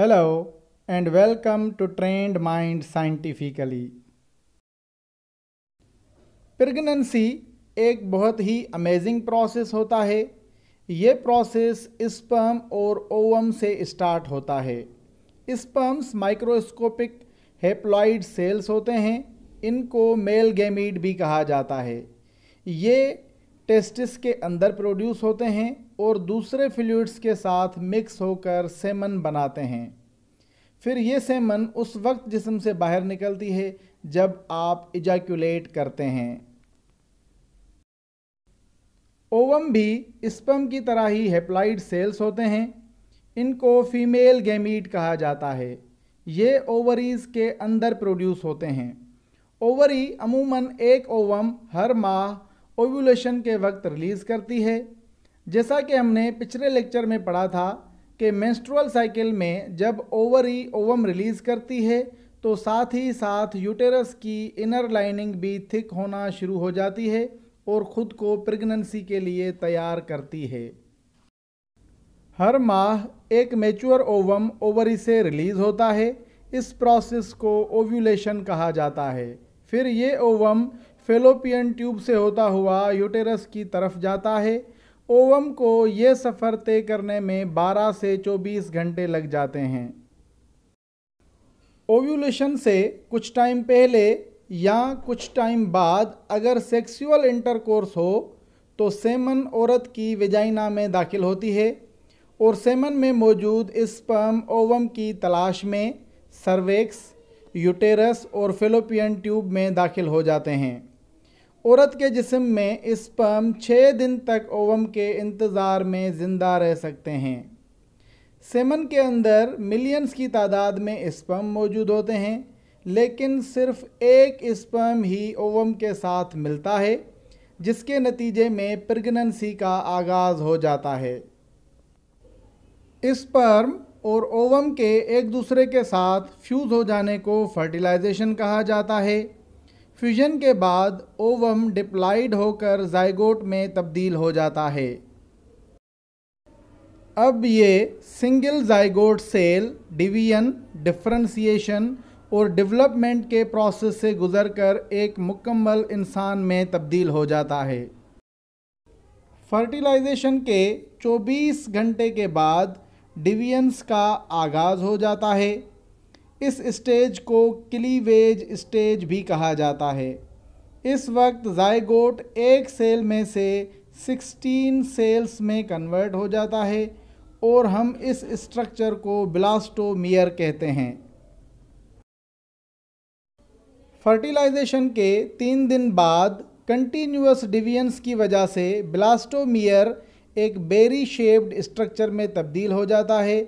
hello and welcome to trend mind scientifically pregnancy एक बहुत ही अमेजिंग प्रोसेस होता है ये प्रोसेस स्पर्म और ओवम से स्टार्ट होता है स्पर्म्स माइक्रोस्कोपिक हेप्लॉइड सेल्स होते हैं इनको मेल गेमीड भी कहा जाता है ये टेस्टिस के अंदर प्रोड्यूस होते हैं और दूसरे फ्लूड्स के साथ मिक्स होकर सेमन बनाते हैं फिर ये सेमन उस वक्त जिसम से बाहर निकलती है जब आप इजाकुलेट करते हैं ओवम भी स्पम की तरह ही हेप्लाइड सेल्स होते हैं इनको फीमेल गैमीट कहा जाता है ये ओवरीज के अंदर प्रोड्यूस होते हैं ओवरी अमूमन एक ओवम हर माह ओव्यूलेशन के वक्त रिलीज़ करती है जैसा कि हमने पिछले लेक्चर में पढ़ा था कि मेंस्ट्रुअल साइकिल में जब ओवरी ओवम रिलीज़ करती है तो साथ ही साथ यूटेरस की इनर लाइनिंग भी थिक होना शुरू हो जाती है और ख़ुद को प्रेगनेंसी के लिए तैयार करती है हर माह एक मेच्योर ओवम ओवरी से रिलीज़ होता है इस प्रोसेस को ओव्यूलेशन कहा जाता है फिर ये ओवम फेलोपियन ट्यूब से होता हुआ यूटेरस की तरफ जाता है ओवम को ये सफ़र तय करने में 12 से 24 घंटे लग जाते हैं ओव्यूलेशन से कुछ टाइम पहले या कुछ टाइम बाद अगर सेक्सुअल इंटरकोर्स हो तो सेमन औरत की वेजाइना में दाखिल होती है और सेमन में मौजूद स्पर्म ओवम की तलाश में सर्वेक्स यूटेरस और फेलोपियन ट्यूब में दाखिल हो जाते हैं औरत के जिस्म में स्पर्म छः दिन तक ओवम के इंतज़ार में ज़िंदा रह सकते हैं सेमन के अंदर मिलियंस की तादाद में स्पर्म मौजूद होते हैं लेकिन सिर्फ एक स्पर्म ही ओवम के साथ मिलता है जिसके नतीजे में प्रेगनेंसी का आगाज़ हो जाता है स्पर्म और ओवम के एक दूसरे के साथ फ्यूज़ हो जाने को फर्टिलाइजेशन कहा जाता है फ्यूजन के बाद ओवम डिप्लाइड होकर जाइगोट में तब्दील हो जाता है अब ये single zygote cell division differentiation और डेवलपमेंट के प्रोसेस से गुजरकर एक मुकम्मल इंसान में तब्दील हो जाता है फर्टिलाइजेशन के 24 घंटे के बाद डिवियंस का आगाज़ हो जाता है इस स्टेज को क्लीवेज स्टेज भी कहा जाता है इस वक्त जायगोट एक सेल में से 16 सेल्स में कन्वर्ट हो जाता है और हम इस स्ट्रक्चर को ब्लास्टोमियर कहते हैं फर्टिलाइजेशन के तीन दिन बाद कंटिन्यूस डिवियंस की वजह से ब्लास्टोमियर एक बेरी शेप्ड स्ट्रक्चर में तब्दील हो जाता है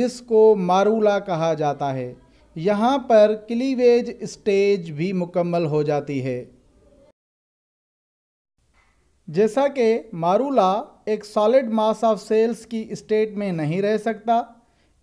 जिसको मारूला कहा जाता है यहाँ पर क्लीवेज स्टेज भी मुकम्मल हो जाती है जैसा कि मारूला एक सॉलिड मास ऑफ सेल्स की स्टेट में नहीं रह सकता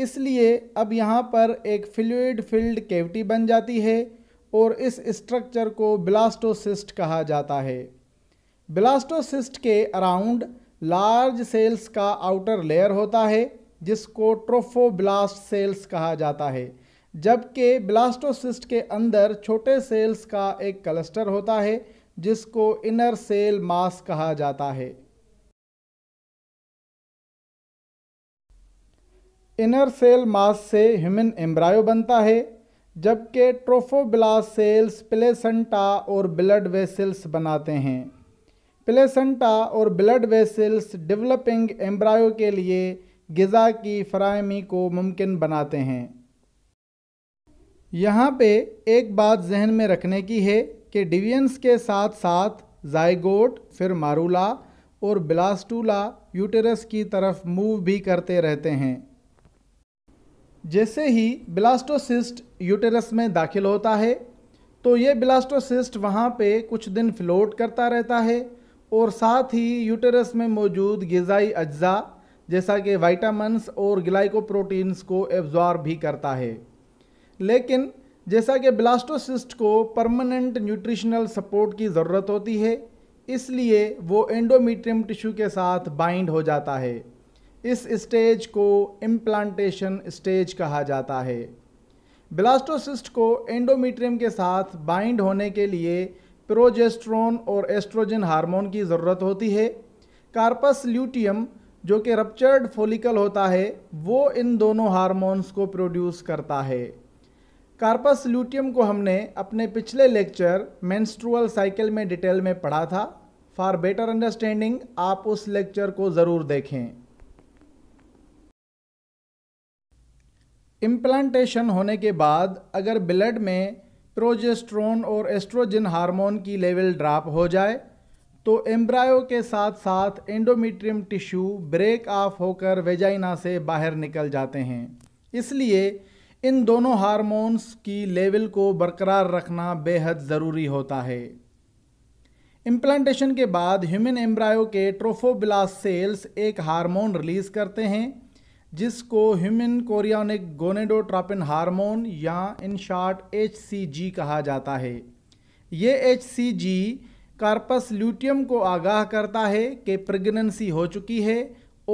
इसलिए अब यहाँ पर एक फ्लूड फील्ड कैविटी बन जाती है और इस स्ट्रक्चर को ब्लास्टोसिस्ट कहा जाता है ब्लास्टोसिस्ट के अराउंड लार्ज सेल्स का आउटर लेयर होता है जिसको ट्रोफोब्लास्ट सेल्स कहा जाता है जबकि ब्लास्टोसिस्ट के अंदर छोटे सेल्स का एक क्लस्टर होता है जिसको इनर सेल मास कहा जाता है इनर सेल मास से ह्यूमन एम्ब्रायो बनता है जबकि ट्रोफोब्लास सेल्स प्लेसेंटा और ब्लड वेसल्स बनाते हैं प्लेसेंटा और ब्लड वेसल्स डेवलपिंग एम्ब्रायो के लिए गज़ा की फराहमी को मुमकिन बनाते हैं यहाँ पे एक बात जहन में रखने की है कि डिवियंस के साथ साथ जायगोट फिर मारूला और ब्लास्टूला यूटेरस की तरफ मूव भी करते रहते हैं जैसे ही ब्लास्टोसिस्ट यूटेरस में दाखिल होता है तो ये ब्लास्टोसिस्ट वहाँ पे कुछ दिन फ्लोट करता रहता है और साथ ही यूटेरस में मौजूद गज़ाई अज्जा जैसा कि वाइटामस और ग्लाइकोप्रोटीन्स को एब्जॉर्ब भी करता है लेकिन जैसा कि ब्लास्टोसिस्ट को परमानेंट न्यूट्रिशनल सपोर्ट की ज़रूरत होती है इसलिए वो एंडोमीट्रियम टिश्यू के साथ बाइंड हो जाता है इस स्टेज को इम्प्लांटेशन स्टेज कहा जाता है ब्लास्टोसिस्ट को एंडोमीट्रियम के साथ बाइंड होने के लिए प्रोजेस्ट्रोन और एस्ट्रोजन हार्मोन की ज़रूरत होती है कार्पस ल्यूटियम जो कि रप्चर्ड फोलिकल होता है वो इन दोनों हार्मोन्स को प्रोड्यूस करता है कार्पस ल्यूटियम को हमने अपने पिछले लेक्चर मेंस्ट्रुअल साइकिल में डिटेल में पढ़ा था फॉर बेटर अंडरस्टैंडिंग आप उस लेक्चर को ज़रूर देखें इम्प्लांटेशन होने के बाद अगर ब्लड में प्रोजेस्ट्रोन और एस्ट्रोजन हार्मोन की लेवल ड्रॉप हो जाए तो एम्ब्रायो के साथ साथ एंडोमीट्रियम टिश्यू ब्रेक ऑफ होकर वेजाइना से बाहर निकल जाते हैं इसलिए इन दोनों हार्मोन्स की लेवल को बरकरार रखना बेहद ज़रूरी होता है इम्प्लांटेशन के बाद ह्यूमन एम्ब्रायो के ट्रोफोब्लास्ट सेल्स एक हार्मोन रिलीज़ करते हैं जिसको ह्यूमन कोरियोनिक गोनेडोट्रापिन हार्मोन या इन शॉर्ट एच कहा जाता है ये एच कार्पस ल्यूटियम को आगाह करता है कि प्रेगनेंसी हो चुकी है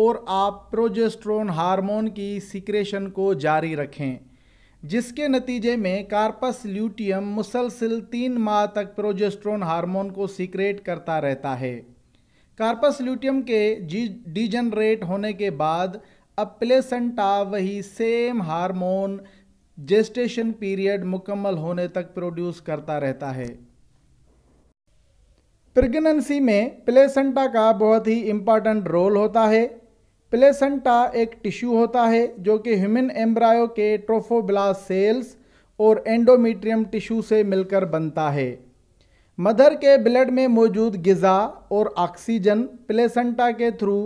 और आप प्रोजेस्ट्रोन हार्मोन की सिक्रेशन को जारी रखें जिसके नतीजे में कार्पस ल्यूटियम मुसलसिल तीन माह तक प्रोजेस्ट्रोन हार्मोन को सीक्रेट करता रहता है कार्पस ल्यूटियम के जी डिजनरेट होने के बाद अब वही सेम हार्मोन जेस्टेशन पीरियड मुकम्मल होने तक प्रोड्यूस करता रहता है प्रेगनेंसी में प्लेसेंटा का बहुत ही इम्पॉर्टेंट रोल होता है प्लेसेंटा एक टिश्यू होता है जो कि ह्यूमन एम्ब्रायो के ट्रोफोब्लास्ट सेल्स और एंडोमीट्रियम टिश्यू से मिलकर बनता है मदर के ब्लड में मौजूद गिज़ा और ऑक्सीजन प्लेसेंटा के थ्रू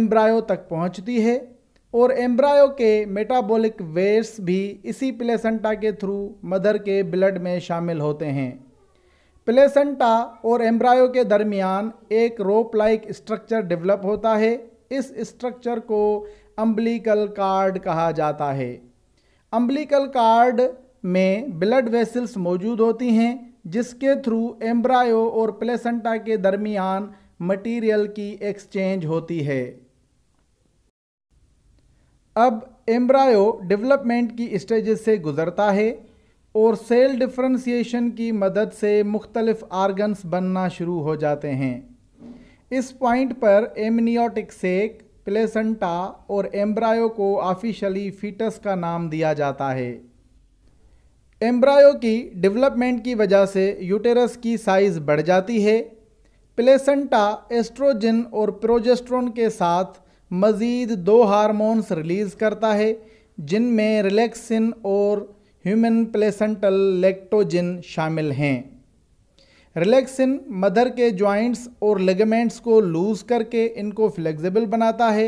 एम्ब्रायो तक पहुंचती है और एम्ब्रायो के मेटाबॉलिक वेस्ट भी इसी प्लेसेंटा के थ्रू मदर के ब्लड में शामिल होते हैं प्लेसेंटा और एम्ब्रायो के दरमियान एक रोप लाइक स्ट्रक्चर डेवलप होता है इस स्ट्रक्चर को अम्बलिकल कार्ड कहा जाता है अम्बलिकल कार्ड में ब्लड वेसल्स मौजूद होती हैं जिसके थ्रू एम्ब्रायो और प्लेसेंटा के दरमियान मटेरियल की एक्सचेंज होती है अब एम्ब्रायो डेवलपमेंट की स्टेजेस से गुज़रता है और सेल डिफ्रेंसिएशन की मदद से मुख्तलिफ़ आर्गन्स बनना शुरू हो जाते हैं इस पॉइंट पर एमनियोटिक सेक प्लेसेंटा और एम्ब्रायो को ऑफिशियली फीटस का नाम दिया जाता है एम्ब्रायो की डेवलपमेंट की वजह से यूटेरस की साइज़ बढ़ जाती है प्लेसेंटा एस्ट्रोजन और प्रोजेस्ट्रोन के साथ मज़ीद दो हार्मोन्स रिलीज़ करता है जिनमें रिलैक्सिन और ह्यूमन प्लेसेंटल लेक्टोजिन शामिल हैं रिलैक्सिन मदर के जॉइंट्स और लेगमेंट्स को लूज़ करके इनको फ्लेक्सिबल बनाता है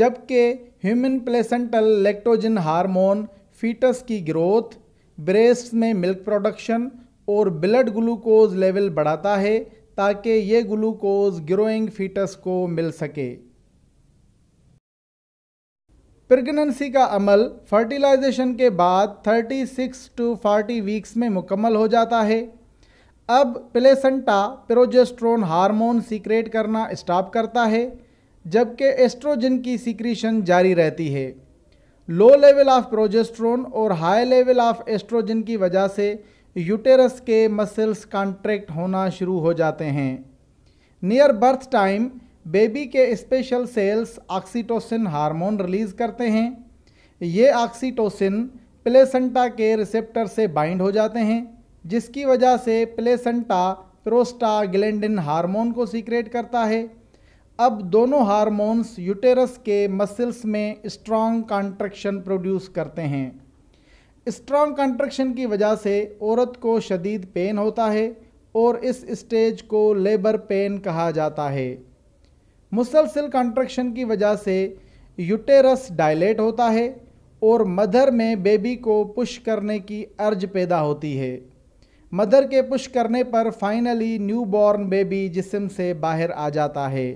जबकि human placental lactogen hormone foetus की ग्रोथ ब्रेस्ट में मिल्क प्रोडक्शन और ब्लड ग्लूकोज लेवल बढ़ाता है ताकि ये ग्लूकोज ग्रोइंग फीटस को मिल सके प्रेगनेंसी का अमल फर्टिलाइजेशन के बाद 36 टू 40 वीक्स में मुकम्मल हो जाता है अब प्लेसेंटा प्रोजेस्ट्रोन हार्मोन सीक्रेट करना स्टॉप करता है जबकि एस्ट्रोजन की सीक्रीशन जारी रहती है लो लेवल ऑफ प्रोजेस्ट्रोन और हाई लेवल ऑफ एस्ट्रोजन की वजह से यूटेरस के मसल्स कॉन्ट्रैक्ट होना शुरू हो जाते हैं नियर बर्थ टाइम बेबी के special cells oxytocin hormone release करते हैं ये ऑक्सीटोसिन प्लेसेंटा के रिसेप्टर से बाइंड हो जाते हैं जिसकी वजह से प्लेसेंटा प्रोस्टा ग्लैंडिन हार्मोन को सीक्रेट करता है अब दोनों हार्मोन्स यूटेरस के मसल्स में स्ट्रॉन्ग कॉन्ट्रेक्शन प्रोड्यूस करते हैं स्ट्रॉन्ग कंट्रक्शन की वजह से औरत को शदीद पेन होता है और इस स्टेज को लेबर पेन कहा जाता है मुसलसल कॉन्ट्रेक्शन की वजह से यूटेरस डायलेट होता है और मदर में बेबी को पुश करने की अर्ज पैदा होती है मदर के पुश करने पर फाइनली न्यूबॉर्न बेबी जिस्म से बाहर आ जाता है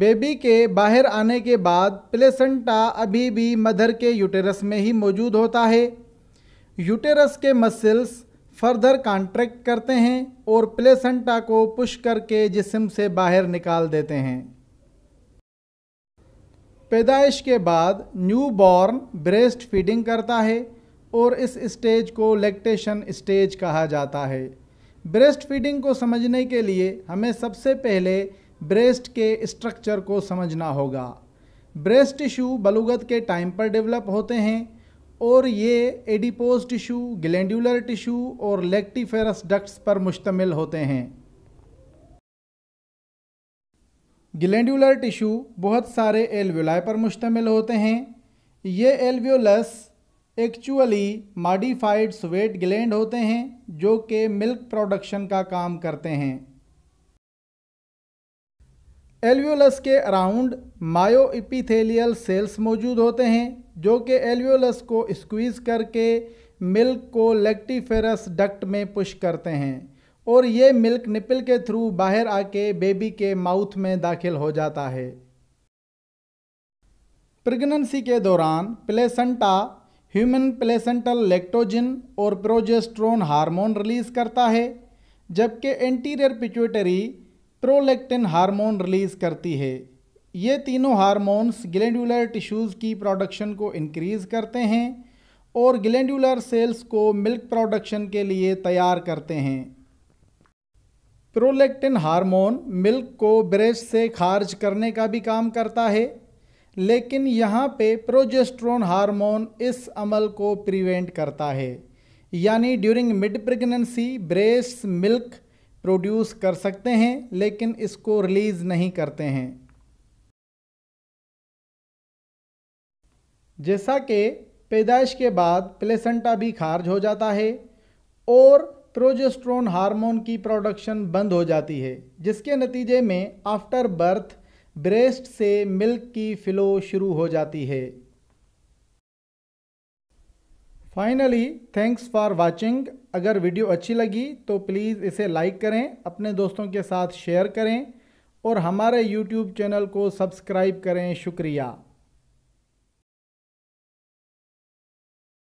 बेबी के बाहर आने के बाद प्लेसेंटा अभी भी मदर के यूटेरस में ही मौजूद होता है यूटेरस के मसल्स फर्दर कॉन्ट्रैक्ट करते हैं और प्लेसेंटा को पुश करके जिस्म से बाहर निकाल देते हैं पैदाइश के बाद न्यू बॉर्न ब्रेस्ट फीडिंग करता है और इस स्टेज को लैक्टेशन स्टेज कहा जाता है ब्रेस्ट फीडिंग को समझने के लिए हमें सबसे पहले ब्रेस्ट के स्ट्रक्चर को समझना होगा ब्रेस्ट टिश्यू बलुगत के टाइम पर डेवलप होते हैं और ये एडिपोज टिश्यू ग्लैंडुलर टिश्यू और लेक्टिफेरस डक्ट्स पर मुश्तमिल होते हैं ग्लैंडुलर टिश्यू बहुत सारे एलव्यूलाई पर मुश्तमिल होते हैं ये alveolus actually modified sweat gland होते हैं जो कि मिल्क प्रोडक्शन का काम करते हैं एल्वियोलस के अराउंड मायो इपिथेलियल सेल्स मौजूद होते हैं जो कि एल्वियोलस को स्क्वीज करके मिल्क को लेक्टिफेरस डक्ट में पुश करते हैं और ये मिल्क निपल के थ्रू बाहर आके बेबी के माउथ में दाखिल हो जाता है प्रेगनेंसी के दौरान प्लेसेंटा ह्यूमन प्लेसेंटल लेक्टोजिन और प्रोजेस्ट्रोन हार्मोन रिलीज़ करता है जबकि anterior pituitary prolactin hormone release करती है ये तीनों हार्मोन्स ग्लैंडुलर टिश्यूज़ की प्रोडक्शन को इनक्रीज़ करते हैं और ग्लैंडुलर सेल्स को मिल्क प्रोडक्शन के लिए तैयार करते हैं प्रोलेक्टिन हार्मोन मिल्क को ब्रेस्ट से खारिज करने का भी काम करता है लेकिन यहाँ पे प्रोजेस्ट्रोन हार्मोन इस अमल को प्रिवेंट करता है यानी during mid pregnancy breast milk produce कर सकते हैं लेकिन इसको रिलीज़ नहीं करते हैं जैसा कि पैदाइश के बाद प्लेसेंटा भी खारिज हो जाता है और प्रोजेस्ट्रोन हार्मोन की प्रोडक्शन बंद हो जाती है जिसके नतीजे में आफ्टर बर्थ ब्रेस्ट से मिल्क की फ्लो शुरू हो जाती है फाइनली थैंक्स फॉर वॉचिंग अगर वीडियो अच्छी लगी तो प्लीज़ इसे लाइक करें अपने दोस्तों के साथ शेयर करें और हमारे यूट्यूब चैनल को सब्सक्राइब करें शुक्रिया